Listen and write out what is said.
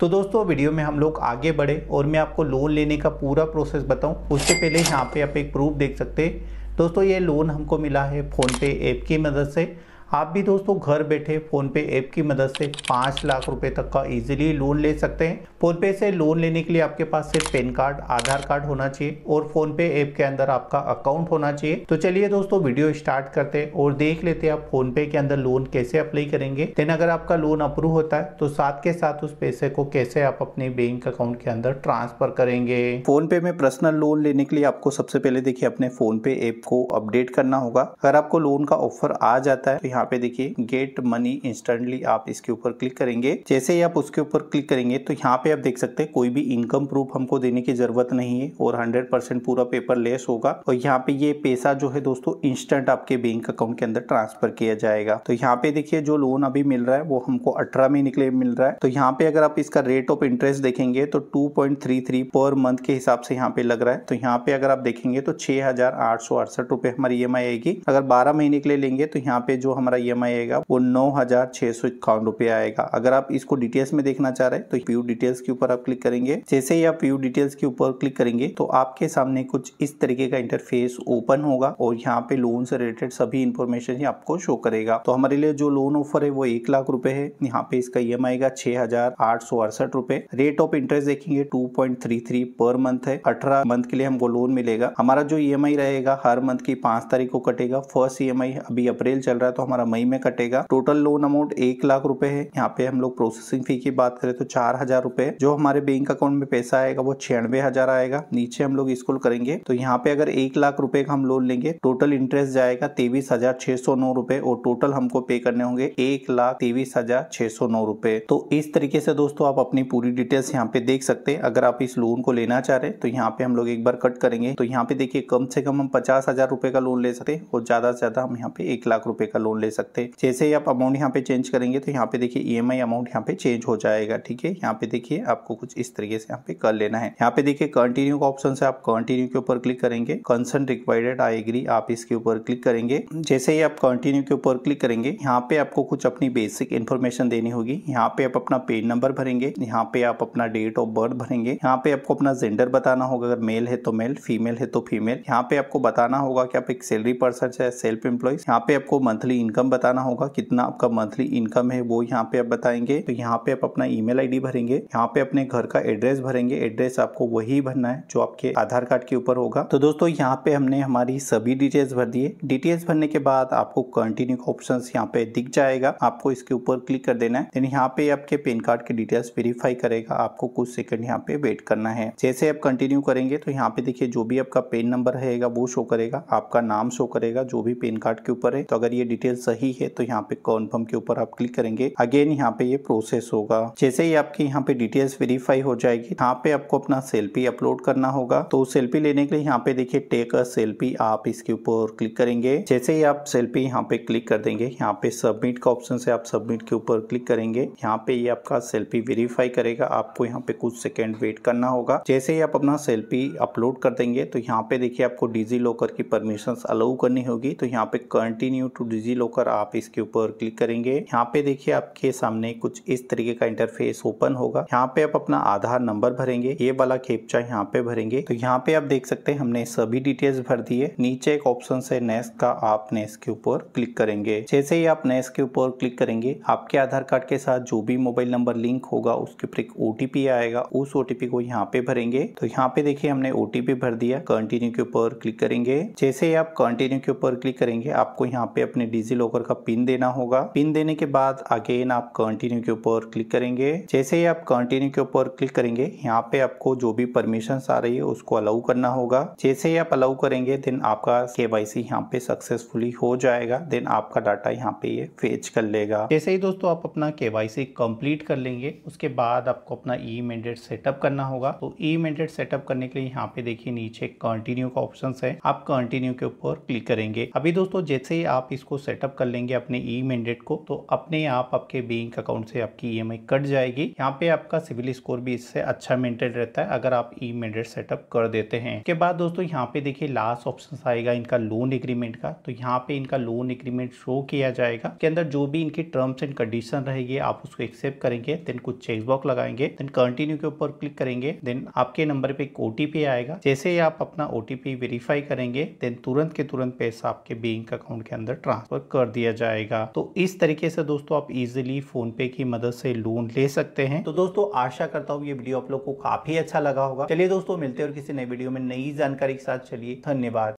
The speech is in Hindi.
तो दोस्तों वीडियो में हम लोग आगे बढ़े और मैं आपको लोन लेने का पूरा प्रोसेस बताऊं उससे पहले यहाँ पे आप एक प्रूफ देख सकते हैं दोस्तों ये लोन हमको मिला है फ़ोनपे ऐप की मदद से आप भी दोस्तों घर बैठे फोन पे ऐप की मदद से पाँच लाख रुपए तक का इजीली लोन ले सकते हैं फोन पे से लोन लेने के लिए आपके पास सिर्फ पेन कार्ड आधार कार्ड होना चाहिए और फोन पे ऐप के अंदर आपका अकाउंट होना चाहिए तो चलिए दोस्तों वीडियो स्टार्ट करते हैं और देख लेते हैं आप फोन पे के अंदर लोन कैसे अप्लाई करेंगे देन अगर आपका लोन अप्रूव होता है तो साथ के साथ उस पैसे को कैसे आप अपने बैंक अकाउंट के अंदर ट्रांसफर करेंगे फोन पे में पर्सनल लोन लेने के लिए आपको सबसे पहले देखिए अपने फोन पे ऐप को अपडेट करना होगा अगर आपको लोन का ऑफर आ जाता है तो यहाँ पे देखिए गेट मनी इंस्टेंटली आप इसके ऊपर क्लिक करेंगे जैसे ही आप उसके ऊपर क्लिक करेंगे तो यहाँ पे आप देख सकते हैं कोई भी इनकम प्रूफ हमको देने की जरूरत नहीं है और हंड्रेड परसेंट पूरा पेपर लेस होगा और यहाँ पे ये पैसा जो है दोस्तों इंस्टेंट आपके बैंक अकाउंट के अंदर ट्रांसफर किया जाएगा तो यहाँ पे देखिए जो लोन अभी मिल रहा है वो हमको अठारह महीने के लिए मिल रहा है तो यहाँ पे अगर आप इसका रेट ऑफ इंटरेस्ट देखेंगे तो टू पर मंथ के हिसाब से यहाँ पे लग रहा है तो यहाँ पे अगर आप देखेंगे तो छह हमारी ई e आएगी अगर बारह महीने के लिए लेंगे तो यहाँ पे जो हम हमारा ई e आएगा वो नौ हजार छह सौ इक्यावन रुपये आएगा अगर आप इसको डिटेल्स में देखना चाह रहे हैं तो व्यू डिटेल्स के ऊपर आप क्लिक करेंगे जैसे ही आप व्यू डिटेल्स के ऊपर क्लिक करेंगे तो आपके सामने कुछ इस तरीके का इंटरफेस ओपन होगा और यहाँ पे लोन से रिलेटेड सभी इन्फॉर्मेशन आपको शो करेगा तो हमारे लिए जो लोन ऑफर है वो एक लाख रुपए है यहाँ पे इसका ई एम आई छह हजार आठ सौ अड़सठ रुपए रेट ऑफ इंटरेस्ट देखेंगे टू पॉइंट थ्री थ्री पर मंथ है अठारह मंथ के लिए हमको लोन मिलेगा हमारा जो ई एम आई रहेगा हर मंथ की पांच तारीख को कटेगा फर्स्ट ई एम आई अभी अप्रैल चल रहा है तो हमारा हमारा मई में कटेगा टोटल लोन अमाउंट एक लाख रुपए है यहाँ पे हम लोग प्रोसेसिंग फी की बात करें तो चार हजार रुपए जो हमारे बैंक अकाउंट में पैसा आएगा वो छियानवे हजार आएगा नीचे हम लोग स्कूल करेंगे तो यहाँ पे अगर एक लाख रुपए का हम लोन लेंगे टोटल इंटरेस्ट जाएगा तेवीस हजार छह सौ नौ रुपए और टोटल हमको पे करने होंगे एक लाख तेवीस हजार छह सौ नौ रुपए तो इस तरीके से दोस्तों आप अपनी पूरी डिटेल्स यहाँ पे देख सकते हैं अगर आप इस लोन को लेना चाह रहे तो यहाँ पे हम लोग एक बार कट करेंगे तो यहाँ पे देखिए कम से कम हम पचास हजार रुपए का लोन ले सकते हैं और ज्यादा से ज्यादा हम यहाँ पे एक लाख रुपए का लोन ले सकते हैं जैसे ही आप अमाउंट यहाँ पे चेंज करेंगे तो यहाँ पे देखिए ई अमाउंट यहाँ पे चेंज हो जाएगा ठीक है यहाँ पे देखिए आपको कुछ इस तरीके से यहाँ पे कर लेना है यहाँ पे देखिए कंटिन्यू का ऑप्शन है आप कंटिन्यू के ऊपर क्लिक करेंगे कंसर्न रिक्वायर्ड आई एग्री आप इसके ऊपर क्लिक करेंगे जैसे ही आप कंटिन्यू के ऊपर क्लिक करेंगे यहाँ पे आपको कुछ अपनी बेसिक इन्फॉर्मेशन देनी होगी यहाँ पे आप अपना पेन नंबर भरेंगे यहाँ पे आप अपना डेट ऑफ बर्थ भरेंगे यहाँ पे आपको अपना जेंडर बताना होगा अगर मेल है तो मेल फीमेल है तो फीमेल यहाँ पे आपको बताना होगा कि आप एक सैलरी पर्सन है सेल्फ एम्प्लॉय यहाँ पे आपको मंथली इनकम इनकम बताना होगा कितना आपका मंथली इनकम है वो यहाँ पे आप बताएंगे तो यहाँ पे आप अपना ईमेल आईडी भरेंगे यहाँ पे अपने घर का एड्रेस भरेंगे एड्रेस आपको वही भरना है जो आपके आधार कार्ड के ऊपर होगा तो दोस्तों यहाँ पे हमने हमारी सभी डिटेल्स भर दिए डिटेल्स भरने के बाद आपको कंटिन्यू का ऑप्शन यहाँ पे दिख जाएगा आपको इसके ऊपर क्लिक कर देना है देन यहाँ पे आपके पेन कार्ड की डिटेल्स वेरीफाई करेगा आपको कुछ सेकंड यहाँ पे वेट करना है जैसे आप कंटिन्यू करेंगे तो यहाँ पे देखिए जो भी आपका पेन नंबर रहेगा वो शो करेगा आपका नाम शो करेगा जो भी पेन कार्ड के ऊपर है तो अगर ये डिटेल्स सही है तो यहाँ पे कॉन्फर्म के ऊपर आप क्लिक करेंगे अगेन यहाँ पे ये प्रोसेस होगा जैसे ही आपके यहाँ पे डिटेल्स वेरीफाई हो जाएगी यहाँ पे आपको अपना सेल्फी अपलोड करना होगा तो सेल्फी लेने के लिए यहाँ पे देखिए टेक अ सेल्फी आप इसके ऊपर क्लिक करेंगे जैसे ही आप सेल्फी यहाँ पे क्लिक कर देंगे यहाँ पे सबमिट का ऑप्शन से आप सबमिट के ऊपर क्लिक करेंगे यहाँ पे ये आपका सेल्फी वेरीफाई करेगा आपको यहाँ पे कुछ सेकेंड वेट करना होगा जैसे ही आप अपना सेल्फी अपलोड कर देंगे तो यहाँ पे देखिए आपको डिजी लॉकर की परमिशन अलाउ करनी होगी तो यहाँ पे कंटिन्यू टू डिजी लॉकर होकर आप इसके ऊपर क्लिक करेंगे यहाँ पे देखिए आपके सामने कुछ इस तरीके का इंटरफेस ओपन होगा यहाँ पे आप अपना आधार नंबर भरेंगे ये वाला खेपचा यहाँ पे भरेंगे तो यहाँ पे आप देख सकते हैं हमने सभी डिटेल्स भर दिए नीचे एक ऑप्शन से नेक्स्ट का आप नेक्स्ट के ऊपर क्लिक करेंगे जैसे ही आप नेक्स्ट के ऊपर क्लिक करेंगे आपके आधार कार्ड के साथ जो भी मोबाइल नंबर लिंक होगा उसके ऊपर एक ओटीपी आएगा उस ओटीपी को यहाँ पे भरेंगे तो यहाँ पे देखिए हमने ओटीपी भर दिया कंटिन्यू के ऊपर क्लिक करेंगे जैसे ही आप कंटिन्यू के ऊपर क्लिक करेंगे आपको यहाँ पे अपने डिजिल लॉकर का पिन देना होगा पिन देने के बाद अगेन आप कंटिन्यू के ऊपर क्लिक करेंगे जैसे ही आप कंटिन्यू के ऊपर क्लिक करेंगे यहाँ पे आपको जो भी परमिशन आ रही है उसको अलाउ करना होगा जैसे ही आप अलाउ करेंगे देन आपका के वाई सी यहाँ पे सक्सेसफुली हो जाएगा देन आपका डाटा यहाँ पे ये फेच कर लेगा जैसे ही दोस्तों आप अपना के वाई सी कंप्लीट कर लेंगे उसके बाद आपको अपना ई मैंडेट सेटअप करना होगा तो ई मैंडेट सेटअप करने के लिए यहाँ पे देखिए नीचे कंटिन्यू का ऑप्शन है आप कंटिन्यू के ऊपर क्लिक करेंगे अभी दोस्तों जैसे ही आप इसको सेटअप कर लेंगे अपने ई मैंडेट को तो अपने आप आपके बैंक अकाउंट से आपकी ई e कट जाएगी यहाँ पे आपका सिविल स्कोर भी इससे अच्छा मेंटेन रहता है अगर आप ई मैंडेट सेटअप कर देते हैं के बाद दोस्तों यहाँ पे देखिए लास्ट ऑप्शन आएगा इनका लोन एग्रीमेंट का तो यहाँ पे इनका लोन एग्रीमेंट शो किया जाएगा के अंदर जो भी इनकी टर्म्स एंड कंडीशन रहेगी आप उसको एक्सेप्ट करेंगे देन कुछ चेकबॉक्स लगाएंगे देन कंटिन्यू के ऊपर क्लिक करेंगे देन आपके नंबर पे एक ओटीपी आएगा जैसे ही आप अपना ओटीपी वेरीफाई करेंगे देन तुरंत के तुरंत पैसा आपके बैंक अकाउंट के अंदर ट्रांसफर कर दिया जाएगा तो इस तरीके से दोस्तों आप इजिली फोन पे की मदद से लोन ले सकते हैं तो दोस्तों आशा करता हूँ ये वीडियो आप लोग को काफी अच्छा लगा होगा चलिए दोस्तों मिलते हैं और किसी नई वीडियो में नई जानकारी के साथ चलिए धन्यवाद